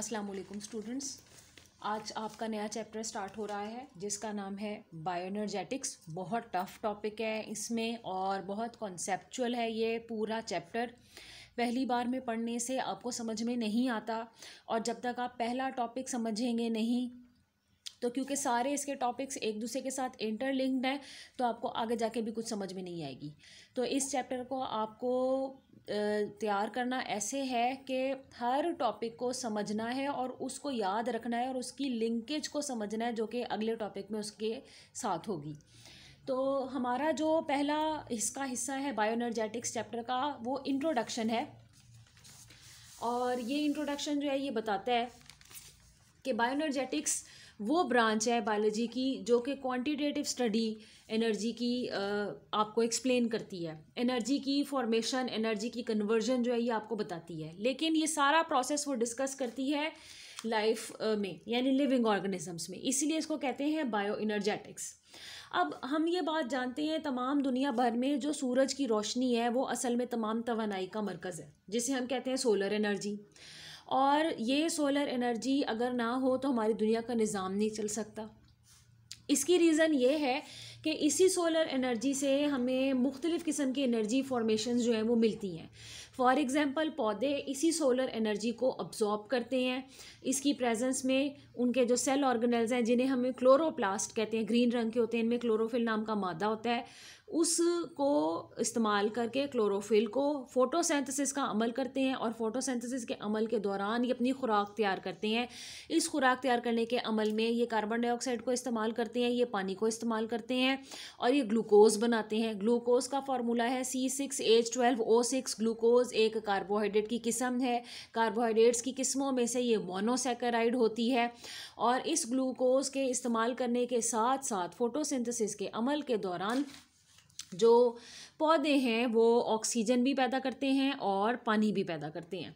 अस्सलाम वालेकुम स्टूडेंट्स आज आपका नया चैप्टर स्टार्ट हो रहा है जिसका नाम है बायोनर्जेटिक्स बहुत टफ टॉपिक है इसमें और बहुत कॉन्सेप्चुअल है ये पूरा चैप्टर पहली बार में पढ़ने से आपको समझ में नहीं आता और जब तक आप पहला टॉपिक समझेंगे नहीं तो क्योंकि सारे इसके टॉपिक्स एक दूसरे के साथ इंटरलिंक्ड हैं तो आपको आगे जाके भी कुछ समझ में नहीं आएगी तो इस चैप्टर को आपको तैयार करना ऐसे है कि हर टॉपिक को समझना है और उसको याद रखना है और उसकी लिंकेज को समझना है जो कि अगले टॉपिक में उसके साथ होगी तो हमारा जो पहला इसका हिस्सा है बायोनर्जेटिक्स चैप्टर का वो इंट्रोडक्शन है और ये इंट्रोडक्शन जो है ये बताता है कि बायोनर्जेटिक्स वो ब्रांच है बायोलॉजी की जो कि क्वांटिटेटिव स्टडी एनर्जी की आपको एक्सप्लेन करती है एनर्जी की फॉर्मेशन एनर्जी की कन्वर्जन जो है ये आपको बताती है लेकिन ये सारा प्रोसेस वो डिस्कस करती है लाइफ में यानी लिविंग ऑर्गेनिजम्स में इसीलिए इसको कहते हैं बायो इनर्जेटिक्स अब हम ये बात जानते हैं तमाम दुनिया भर में जो सूरज की रोशनी है वो असल में तमाम तोानाई का मरकज़ है जिसे हम कहते हैं सोलर एनर्जी और ये सोलर एनर्जी अगर ना हो तो हमारी दुनिया का निज़ाम नहीं चल सकता इसकी रीज़न ये है कि इसी सोलर एनर्जी से हमें मुख्तलिफ़ किस्म की एनर्जी फॉर्मेशन जो हैं वो मिलती हैं फ़ॉर एग्ज़ाम्पल पौधे इसी सोलर एनर्जी को अब्जॉर्ब करते हैं इसकी प्रेजेंस में उनके जो सेल ऑर्गेनल्स हैं जिन्हें हमें क्लोरोप्लास्ट कहते हैं ग्रीन रंग के होते हैं इनमें क्लोरोफिल नाम का मादा होता है उसको इस्तेमाल करके क्लोरोफिल को फोटोसेंथेसिस का अमल करते हैं और फोटोसेंथेसिस के अमल के दौरान ये अपनी खुराक तैयार करते हैं इस खुराक तैयार करने के अमल में ये कार्बन डाइऑक्साइड को इस्तेमाल करते हैं ये पानी को इस्तेमाल करते हैं और ये ग्लूकोज बनाते हैं ग्लूकोज का फार्मूला है C six H twelve O six glucose एक कार्बोहाइड्रेट की किस्म है कार्बोहाइड्रेट्स की किस्मों में से ये मोनोसेकराइड होती है और इस ग्लूकोज के इस्तेमाल करने के साथ साथ फोटोसिंथेसिस के अमल के दौरान जो पौधे हैं वो ऑक्सीजन भी पैदा करते हैं और पानी भी पैदा करते हैं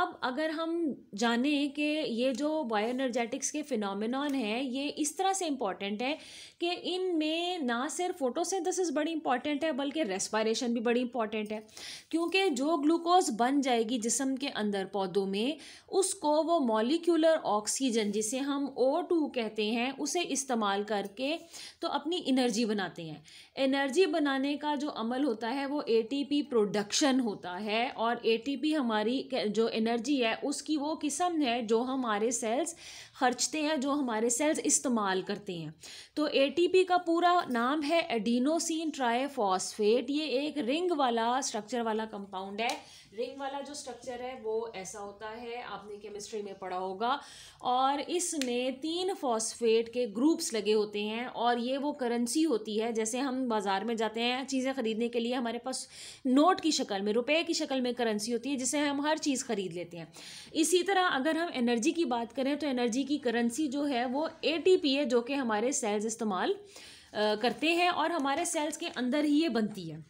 अब अगर हम जाने कि ये जो बायोएनर्जेटिक्स के फिनोमिनॉन हैं ये इस तरह से इम्पॉर्टेंट है कि इनमें ना सिर्फ फोटोसिंथेसिस बड़ी इंपॉर्टेंट है बल्कि रेस्पायरेशन भी बड़ी इंपॉर्टेंट है क्योंकि जो ग्लूकोज बन जाएगी जिसम के अंदर पौधों में उसको वो मॉलिक्यूलर ऑक्सीजन जिसे हम ओ कहते हैं उसे इस्तेमाल करके तो अपनी एनर्जी बनाते हैं एनर्जी बना बनाने का जो अमल होता है वो एटीपी प्रोडक्शन होता है और एटीपी हमारी जो एनर्जी है उसकी वो किस्म है जो हमारे सेल्स खर्चते हैं जो हमारे सेल्स इस्तेमाल करते हैं तो ए का पूरा नाम है एडीनोसिन ट्राईफॉस्फेट ये एक रिंग वाला स्ट्रक्चर वाला कंपाउंड है रिंग वाला जो स्ट्रक्चर है वो ऐसा होता है आपने केमिस्ट्री में पढ़ा होगा और इसमें तीन फॉस्फेट के ग्रुप्स लगे होते हैं और ये वो करेंसी होती है जैसे हम बाज़ार में जाते हैं चीज़ें ख़रीदने के लिए हमारे पास नोट की शक्ल में रुपए की शक्ल में करेंसी होती है जिससे हम हर चीज़ ख़रीद लेते हैं इसी तरह अगर हम एनर्जी की बात करें तो एनर्जी की की करेंसी जो है वो ए है जो कि हमारे सेल्स इस्तेमाल करते हैं और हमारे सेल्स के अंदर ही ये बनती है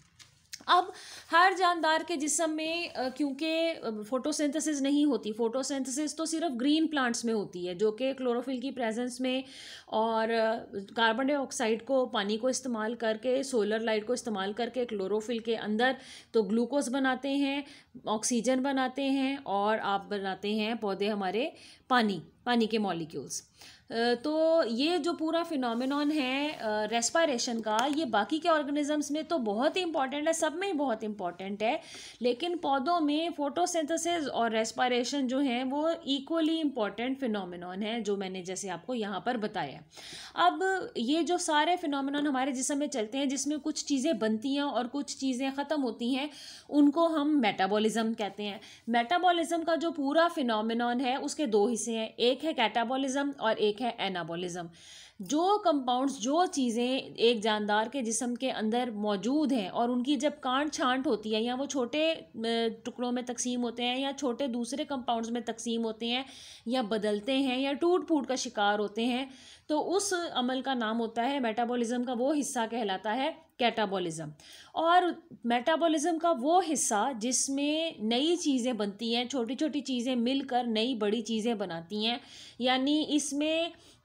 अब हर जानदार के जिसम में क्योंकि फोटोसिंथेसिस नहीं होती फोटोसिंथेसिस तो सिर्फ ग्रीन प्लांट्स में होती है जो कि क्लोरोफिल की प्रेजेंस में और कार्बन डाइऑक्साइड को पानी को इस्तेमाल करके सोलर लाइट को इस्तेमाल करके क्लोरोफिल के अंदर तो ग्लूकोज बनाते हैं ऑक्सीजन बनाते हैं और आप बनाते हैं पौधे हमारे पानी पानी के मॉलिक्यूल्स तो ये जो पूरा फिनोमिनन है रेस्पायरेशन का ये बाकी के ऑर्गेनिजम्स में तो बहुत ही इंपॉर्टेंट है सब में ही बहुत इंपॉर्टेंट है लेकिन पौधों में फोटोसिंथेसिस और रेस्पायरेशन जो है वो इक्वली इम्पॉर्टेंट फिनोमिनन है जो मैंने जैसे आपको यहाँ पर बताया अब ये जो सारे फिनोमिनन हमारे जिसम में चलते हैं जिसमें कुछ चीज़ें बनती हैं और कुछ चीज़ें ख़त्म होती हैं उनको हम मेटाबॉल मेटाबॉलिज्म कहते हैं मेटाबॉलिज्म का जो पूरा फिनोमिनॉन है उसके दो हिस्से हैं एक है कैटाबॉलिज्म और एक है एनाबॉलिज्म जो कंपाउंड्स जो चीज़ें एक जानदार के जिसम के अंदर मौजूद हैं और उनकी जब कांट छांट होती है या वो छोटे टुकड़ों में तकसीम होते हैं या छोटे दूसरे कंपाउंड्स में तकसीम होते हैं या बदलते हैं या टूट फूट का शिकार होते हैं तो उस अमल का नाम होता है मेटाबॉलिज्म का वो हिस्सा कहलाता है कैटाबॉलिज़्म और मेटाबॉलिज़्म का वो हिस्सा जिसमें नई चीज़ें बनती हैं छोटी छोटी चीज़ें मिलकर नई बड़ी चीज़ें बनाती हैं यानी इसमें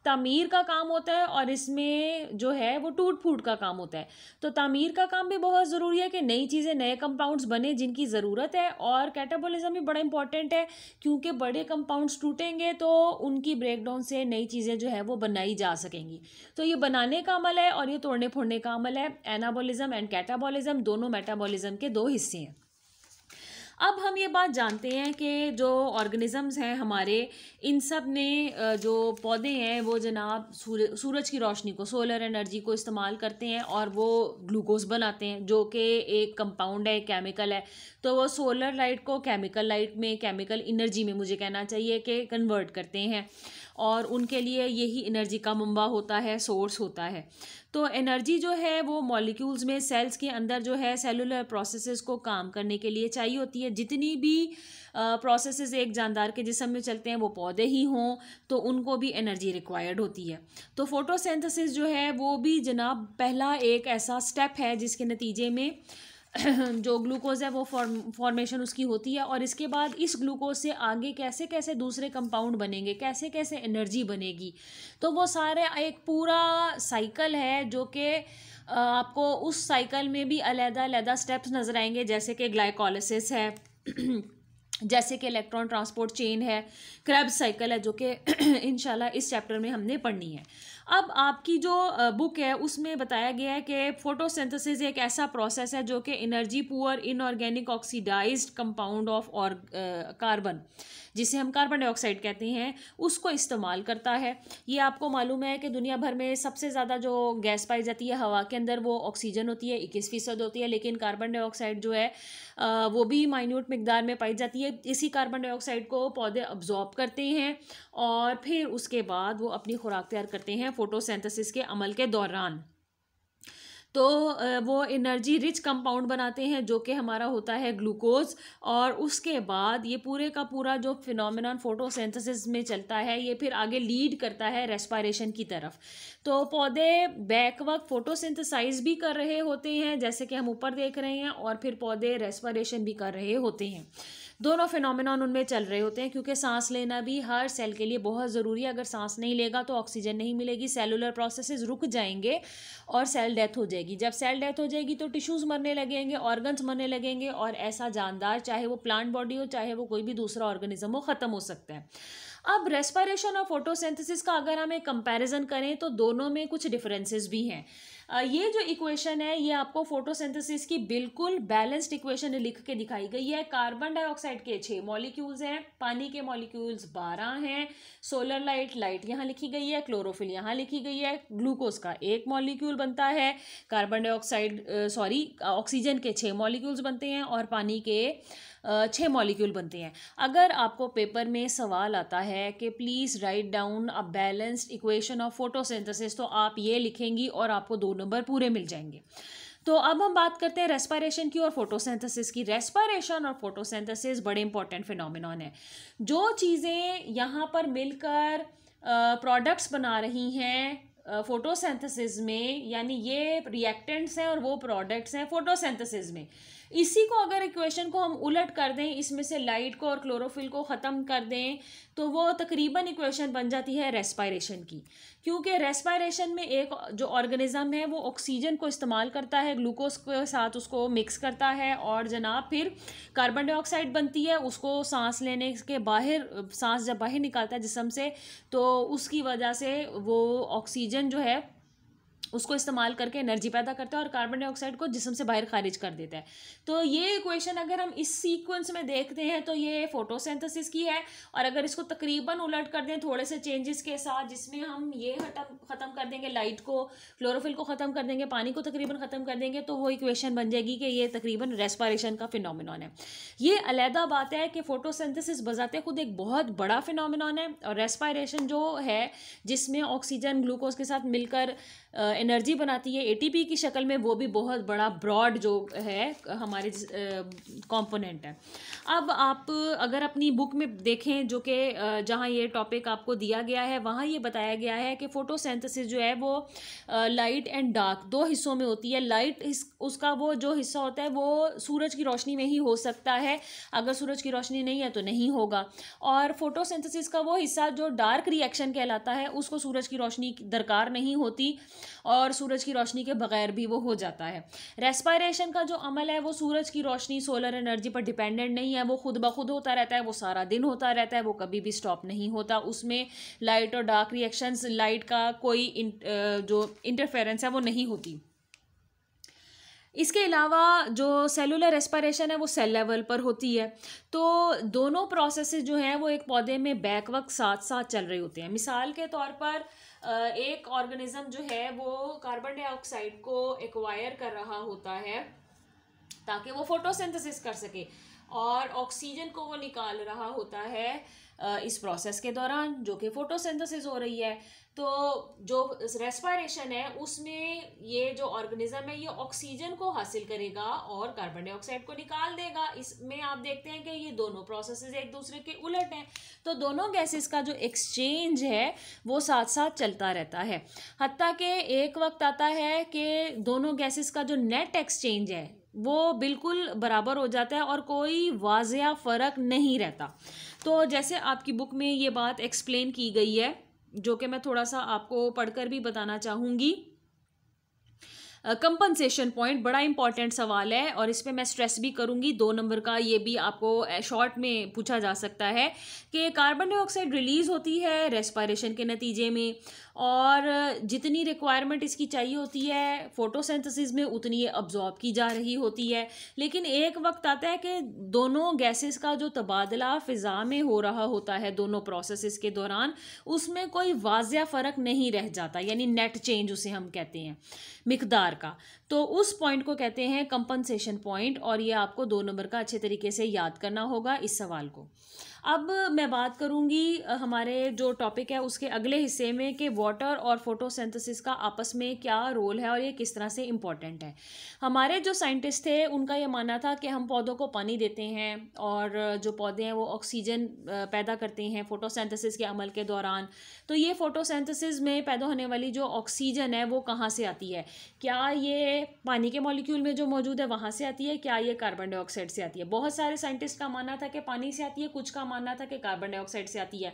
तमीर का काम होता है और इसमें जो है वो टूट फूट का काम होता है तो तमीर का काम भी बहुत ज़रूरी है कि नई चीज़ें नए कंपाउंड्स बने जिनकी ज़रूरत है और कैटाबोलिज्म भी बड़ा इंपॉर्टेंट है क्योंकि बड़े कंपाउंड्स टूटेंगे तो उनकी ब्रेकडाउन से नई चीज़ें जो है वो बनाई जा सकेंगी तो ये बनाने का अमल है और ये तोड़ने फोड़ने का अमल है एनाबोलिज़म एंड कैटाबोलिज़म दोनों मेटाबोलिज़म के दो हिस्से हैं अब हम ये बात जानते हैं कि जो ऑर्गेनिज़म्स हैं हमारे इन सब ने जो पौधे हैं वो जनाब सूर, सूरज की रोशनी को सोलर एनर्जी को इस्तेमाल करते हैं और वो ग्लूकोज बनाते हैं जो कि एक कंपाउंड है केमिकल है तो वो सोलर लाइट को केमिकल लाइट में केमिकल इनर्जी में मुझे कहना चाहिए कि कन्वर्ट करते हैं और उनके लिए यही एनर्जी का मुंबा होता है सोर्स होता है तो एनर्जी जो है वो मॉलिक्यूल्स में सेल्स के अंदर जो है सेलुलर प्रोसेसेस को काम करने के लिए चाहिए होती है जितनी भी प्रोसेसेस एक जानदार के जिसम में चलते हैं वो पौधे ही हों तो उनको भी एनर्जी रिक्वायर्ड होती है तो फोटोसेंथसिस जो है वो भी जनाब पहला एक ऐसा स्टेप है जिसके नतीजे में जो ग्लूकोज़ है वो फॉर्म फॉर्मेशन उसकी होती है और इसके बाद इस ग्लूकोज से आगे कैसे कैसे दूसरे कंपाउंड बनेंगे कैसे कैसे एनर्जी बनेगी तो वो सारे एक पूरा साइकिल है जो कि आपको उस साइकिल में भी अलहदा अलहदा स्टेप्स नज़र आएंगे जैसे कि ग्लाइकोलिसिस है जैसे कि इलेक्ट्रॉन ट्रांसपोर्ट चेन है क्रैब साइकिल है जो कि इन इस चैप्टर में हमने पढ़नी है अब आपकी जो बुक है उसमें बताया गया है कि फोटोसिंथेसिस एक ऐसा प्रोसेस है जो कि energy poor inorganic oxidised compound of और कार्बन जिसे हम कार्बन डाइऑक्साइड कहते हैं उसको इस्तेमाल करता है ये आपको मालूम है कि दुनिया भर में सबसे ज़्यादा जो गैस पाई जाती है हवा के अंदर वो ऑक्सीजन होती है इक्कीस फ़ीसद होती है लेकिन कार्बन डाइऑक्साइड जो है वो भी माइन्यूट मकदार में पाई जाती है इसी कार्बन डाइऑक्साइड को पौधे अब्जॉर्ब करते हैं और फिर उसके बाद वो अपनी खुराक तैयार करते हैं फोटोसेंथेसिस के अमल के दौरान तो वो एनर्जी रिच कंपाउंड बनाते हैं जो कि हमारा होता है ग्लूकोज और उसके बाद ये पूरे का पूरा जो फिनमिन फोटोसेंथेसिस में चलता है ये फिर आगे लीड करता है रेस्पायरेशन की तरफ तो पौधे बैक वक्त फोटोसेंथेसाइज भी कर रहे होते हैं जैसे कि हम ऊपर देख रहे हैं और फिर पौधे रेस्पायरेशन भी कर रहे होते हैं दोनों फिनोमिनॉन उनमें चल रहे होते हैं क्योंकि सांस लेना भी हर सेल के लिए बहुत ज़रूरी है अगर सांस नहीं लेगा तो ऑक्सीजन नहीं मिलेगी सेलुलर प्रोसेसेस रुक जाएंगे और सेल डेथ हो जाएगी जब सेल डेथ हो जाएगी तो टिश्यूज़ मरने लगेंगे ऑर्गन्स मरने लगेंगे और ऐसा जानदार चाहे वो प्लांट बॉडी हो चाहे वो कोई भी दूसरा ऑर्गेनिज्म हो ख़त्म हो सकता है अब रेस्पायरेशन और फोटोसिंथेसिस का अगर हम एक कंपैरिजन करें तो दोनों में कुछ डिफरेंसेस भी हैं ये जो इक्वेशन है ये आपको फोटोसिंथेसिस की बिल्कुल बैलेंस्ड इक्वेशन लिख के दिखाई गई है कार्बन डाइऑक्साइड के छः मॉलिक्यूल्स हैं पानी के मॉलिक्यूल्स बारह हैं सोलर लाइट लाइट यहाँ लिखी गई है क्लोरोफिल यहाँ लिखी गई है ग्लूकोज का एक मॉलिक्यूल बनता है कार्बन डाइऑक्साइड सॉरी ऑक्सीजन के छः मॉलिक्यूल्स बनते हैं और पानी के छः मॉलिक्यूल बनते हैं अगर आपको पेपर में सवाल आता है कि please write down a balanced equation of photosynthesis तो आप ये लिखेंगी और आपको दो नंबर पूरे मिल जाएंगे तो अब हम बात करते हैं रेस्पायरेशन की और फोटोसिंथेसिस की रेस्पायरेशन और फोटोसिंथेसिस बड़े इंपॉर्टेंट फिनोमिनॉन है जो चीज़ें यहाँ पर मिलकर प्रोडक्ट्स बना रही हैं फोटोसिंथेसिस में यानी ये रिएक्टेंट्स हैं और वो प्रोडक्ट्स हैं फोटोसिंथेसिस में इसी को अगर इक्वेशन को हम उलट कर दें इसमें से लाइट को और क्लोरोफिल को ख़त्म कर दें तो वो तकरीबन इक्वेशन बन जाती है रेस्पायरेशन की क्योंकि रेस्पायरेशन में एक जो ऑर्गेनिज़म है वो ऑक्सीजन को इस्तेमाल करता है ग्लूकोज के साथ उसको मिक्स करता है और जनाब फिर कार्बन डाइऑक्साइड बनती है उसको सांस लेने के बाहर सांस जब बाहर निकालता है जिसम से तो उसकी वजह से वो ऑक्सीजन जो है उसको इस्तेमाल करके एनर्जी पैदा करता है और कार्बन डाइऑक्साइड को जिसम से बाहर खारिज कर देता है तो ये क्वेश्चन अगर हम इस सीक्वेंस में देखते हैं तो ये फोटोसिंथेसिस की है और अगर इसको तकरीबन उलट कर दें थोड़े से चेंजेस के साथ जिसमें हम ये हटम ख़त्म कर देंगे लाइट को क्लोरोफिल को ख़त्म कर देंगे पानी को तकरीबन ख़त्म कर देंगे तो वो इक्वेशन बन जाएगी कि ये तकरीबन रेस्पारेशन का फिनोमिनॉन है ये अलहदा बात है कि फोटोसिंथेसिस बजाते खुद एक बहुत बड़ा फिनोमिनॉन है और रेस्पायरेशन जो है जिसमें ऑक्सीजन ग्लूकोज के साथ मिलकर एनर्जी बनाती है एटीपी की शक्ल में वो भी बहुत बड़ा ब्रॉड जो है हमारे कंपोनेंट है अब आप अगर अपनी बुक में देखें जो कि जहाँ ये टॉपिक आपको दिया गया है वहाँ ये बताया गया है कि फ़ोटोसेंथसिस जो है वो लाइट एंड डार्क दो हिस्सों में होती है लाइट उसका वो जो हिस्सा होता है वो सूरज की रोशनी में ही हो सकता है अगर सूरज की रोशनी नहीं है तो नहीं होगा और फोटोसेंथसिस का वो हिस्सा जो डार्क रिएक्शन कहलाता है उसको सूरज की रोशनी दरकार नहीं होती और सूरज की रोशनी के बगैर भी वो हो जाता है रेस्पायरेशन का जो अमल है वो सूरज की रोशनी सोलर एनर्जी पर डिपेंडेंट नहीं है वो खुद ब खुद होता रहता है वो सारा दिन होता रहता है वो कभी भी स्टॉप नहीं होता उसमें लाइट और डार्क रिएक्शन लाइट का कोई जो इंटरफेरेंस है वो नहीं होती इसके अलावा जो सेलुलर रेस्पायरेशन है वो सेल लेवल पर होती है तो दोनों प्रोसेस जो हैं वो एक पौधे में बैक वक्त साथ साथ चल रहे होते हैं मिसाल के तौर पर एक ऑर्गेनिज्म जो है वो कार्बन डाइऑक्साइड को एक्वायर कर रहा होता है ताकि वो फोटोसिंथेसिस कर सके और ऑक्सीजन को वो निकाल रहा होता है इस प्रोसेस के दौरान जो कि फोटोसिंथेसिस हो रही है तो जो रेस्पायरेशन है उसमें ये जो ऑर्गेनिज्म है ये ऑक्सीजन को हासिल करेगा और कार्बन डाइऑक्साइड को निकाल देगा इसमें आप देखते हैं कि ये दोनों प्रोसेसेस एक दूसरे के उलट हैं तो दोनों गैसेस का जो एक्सचेंज है वो साथ साथ चलता रहता है हती कि एक वक्त आता है कि दोनों गैसेस का जो नेट एक्सचेंज है वो बिल्कुल बराबर हो जाता है और कोई वाजिया फ़र्क नहीं रहता तो जैसे आपकी बुक में ये बात एक्सप्लेन की गई है जो कि मैं थोड़ा सा आपको पढ़कर भी बताना चाहूँगी कंपनसेशन पॉइंट बड़ा इंपॉर्टेंट सवाल है और इस पर मैं स्ट्रेस भी करूँगी दो नंबर का ये भी आपको शॉर्ट में पूछा जा सकता है कि कार्बन डाइऑक्साइड रिलीज़ होती है रेस्पायरेशन के नतीजे में और जितनी रिक्वायरमेंट इसकी चाहिए होती है फोटोसेंथसिस में उतनी ये अब्जॉर्ब की जा रही होती है लेकिन एक वक्त आता है कि दोनों गैसेस का जो तबादला फ़िज़ा में हो रहा होता है दोनों प्रोसेसेस के दौरान उसमें कोई वाजिया फ़र्क नहीं रह जाता यानी नेट चेंज उसे हम कहते हैं मकदार का तो उस पॉइंट को कहते हैं कंपनसेशन पॉइंट और ये आपको दो नंबर का अच्छे तरीके से याद करना होगा इस सवाल को अब मैं बात करूँगी हमारे जो टॉपिक है उसके अगले हिस्से में कि वाटर और फोटोसिंथेसिस का आपस में क्या रोल है और ये किस तरह से इम्पॉर्टेंट है हमारे जो साइंटिस्ट थे उनका ये मानना था कि हम पौधों को पानी देते हैं और जो पौधे हैं वो ऑक्सीजन पैदा करते हैं फोटो के अमल के दौरान तो ये फोटो में पैदा होने वाली जो ऑक्सीजन है वो कहाँ से आती है क्या ये पानी के मॉलिक्यूल में जो मौजूद है वहाँ से आती है क्या ये कार्बन डाइऑक्साइड से आती है बहुत सारे साइंटिस्ट का मानना था कि पानी से आती है कुछ का मानना था कि कार्बन डाइऑक्साइड से आती है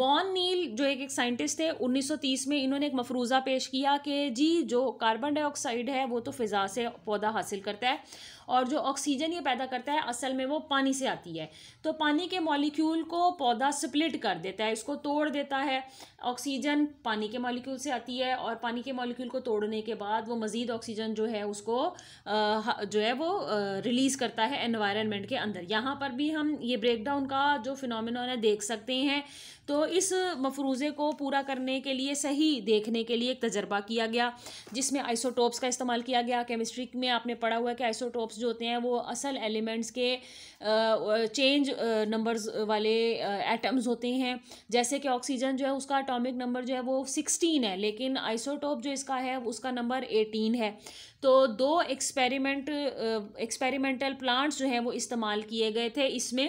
वॉन नील जो एक एक साइंटिस्ट थे 1930 में इन्होंने एक मफरूज़ा पेश किया कि जी जो कार्बन डाइऑक्साइड है वो तो फ़िज़ा से पौधा हासिल करता है और जो ऑक्सीजन ये पैदा करता है असल में वो पानी से आती है तो पानी के मॉलिक्यूल को पौधा स्प्लिट कर देता है इसको तोड़ देता है ऑक्सीजन पानी के मॉलिक्यूल से आती है और पानी के मॉलिक्यूल को तोड़ने के बाद वो मज़ीद ऑक्सीजन जो है उसको जो है वो रिलीज़ करता है एनवायरनमेंट के अंदर यहाँ पर भी हम ये ब्रेकडाउन का जो फिनोमिन है देख सकते हैं तो इस मफरूज़े को पूरा करने के लिए सही देखने के लिए एक तजर्बा किया गया जिसमें आइसोटोप्स का इस्तेमाल किया गया केमिस्ट्री में आपने पढ़ा हुआ है कि आइसोटोप्स नोट्स जो होते हैं वो असल एलिमेंट्स के चेंज नंबर्स वाले एटम्स होते हैं जैसे कि ऑक्सीजन जो है उसका अटोमिक नंबर जो है वो सिक्सटीन है लेकिन आइसोटोप जो इसका है उसका नंबर एटीन है तो दो एक्सपेरिमेंट एक्सपेरिमेंटल प्लांट्स जो हैं वो इस्तेमाल किए गए थे इसमें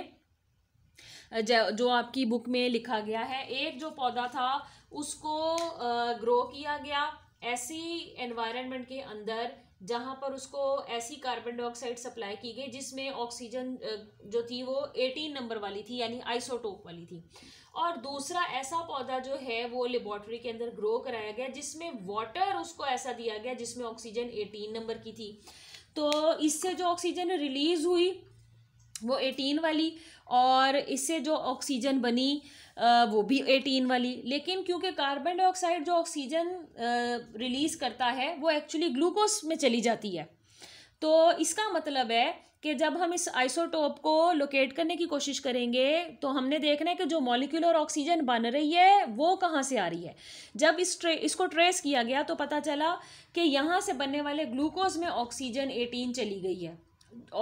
जो आपकी बुक में लिखा गया है एक जो पौधा था उसको ग्रो किया गया ऐसी एनवायरनमेंट के अंदर जहाँ पर उसको ऐसी कार्बन डाइऑक्साइड सप्लाई की गई जिसमें ऑक्सीजन जो थी वो एटीन नंबर वाली थी यानी आइसोटोप वाली थी और दूसरा ऐसा पौधा जो है वो लेबॉर्टरी के अंदर ग्रो कराया गया जिसमें वाटर उसको ऐसा दिया गया जिसमें ऑक्सीजन एटीन नंबर की थी तो इससे जो ऑक्सीजन रिलीज हुई वो एटीन वाली और इससे जो ऑक्सीजन बनी वो भी एटीन वाली लेकिन क्योंकि कार्बन डाइऑक्साइड जो ऑक्सीजन रिलीज़ करता है वो एक्चुअली ग्लूकोज में चली जाती है तो इसका मतलब है कि जब हम इस आइसोटोप को लोकेट करने की कोशिश करेंगे तो हमने देखना है कि जो मॉलिक्यूलर ऑक्सीजन बन रही है वो कहाँ से आ रही है जब इस ट्रे इसको ट्रेस किया गया तो पता चला कि यहाँ से बनने वाले ग्लूकोज में ऑक्सीजन एटीन चली गई है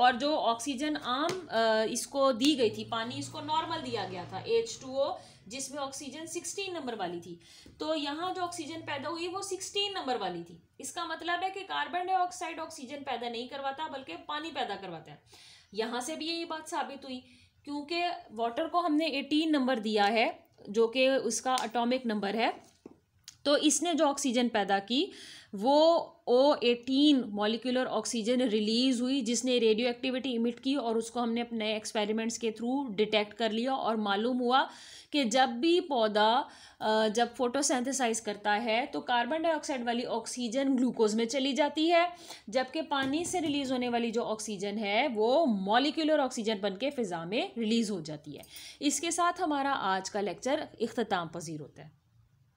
और जो ऑक्सीजन आम इसको दी गई थी पानी इसको नॉर्मल दिया गया था एच टू ओ जिसमें ऑक्सीजन सिक्सटीन नंबर वाली थी तो यहाँ जो ऑक्सीजन पैदा हुई वो सिक्सटीन नंबर वाली थी इसका मतलब है कि कार्बन डाइऑक्साइड ऑक्सीजन पैदा नहीं करवाता बल्कि पानी पैदा करवाता है यहाँ से भी यही बात साबित हुई क्योंकि वाटर को हमने एटीन नंबर दिया है जो कि उसका अटोमिक नंबर है तो इसने जो ऑक्सीजन पैदा की वो O eighteen molecular oxygen release हुई जिसने रेडियो एक्टिविटी इमिट की और उसको हमने अपने एक्सपेरिमेंट्स के थ्रू डिटेक्ट कर लिया और मालूम हुआ कि जब भी पौधा जब फोटोसेंथेसाइज करता है तो कार्बन डाइऑक्साइड वाली ऑक्सीजन ग्लूकोज में चली जाती है जबकि पानी से रिलीज़ होने वाली जो ऑक्सीजन है वो मॉलिकुलर ऑक्सीजन बन के फ़िज़ा में रिलीज़ हो जाती है इसके साथ हमारा आज का लेक्चर अख्ताम पजीर होता है